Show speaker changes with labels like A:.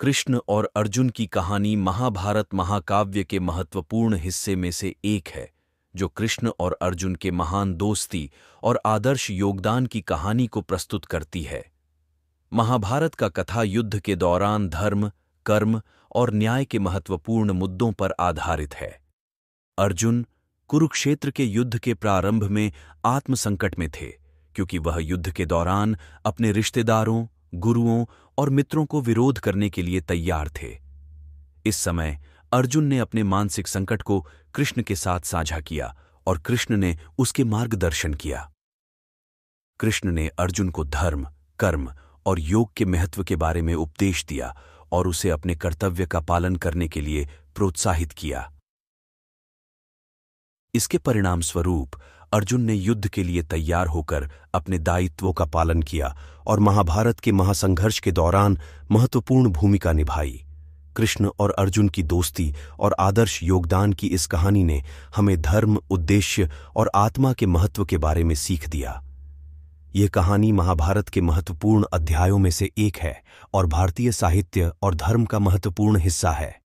A: कृष्ण और अर्जुन की कहानी महाभारत महाकाव्य के महत्वपूर्ण हिस्से में से एक है जो कृष्ण और अर्जुन के महान दोस्ती और आदर्श योगदान की कहानी को प्रस्तुत करती है महाभारत का कथा युद्ध के दौरान धर्म कर्म और न्याय के महत्वपूर्ण मुद्दों पर आधारित है अर्जुन कुरुक्षेत्र के युद्ध के प्रारंभ में आत्मसंकट में थे क्योंकि वह युद्ध के दौरान अपने रिश्तेदारों गुरुओं और मित्रों को विरोध करने के लिए तैयार थे इस समय अर्जुन ने अपने मानसिक संकट को कृष्ण के साथ साझा किया और कृष्ण ने उसके मार्गदर्शन किया कृष्ण ने अर्जुन को धर्म कर्म और योग के महत्व के बारे में उपदेश दिया और उसे अपने कर्तव्य का पालन करने के लिए प्रोत्साहित किया इसके परिणाम स्वरूप अर्जुन ने युद्ध के लिए तैयार होकर अपने दायित्वों का पालन किया और महाभारत के महासंघर्ष के दौरान महत्वपूर्ण भूमिका निभाई कृष्ण और अर्जुन की दोस्ती और आदर्श योगदान की इस कहानी ने हमें धर्म उद्देश्य और आत्मा के महत्व के बारे में सीख दिया यह कहानी महाभारत के महत्वपूर्ण अध्यायों में से एक है और भारतीय साहित्य और धर्म का महत्वपूर्ण हिस्सा है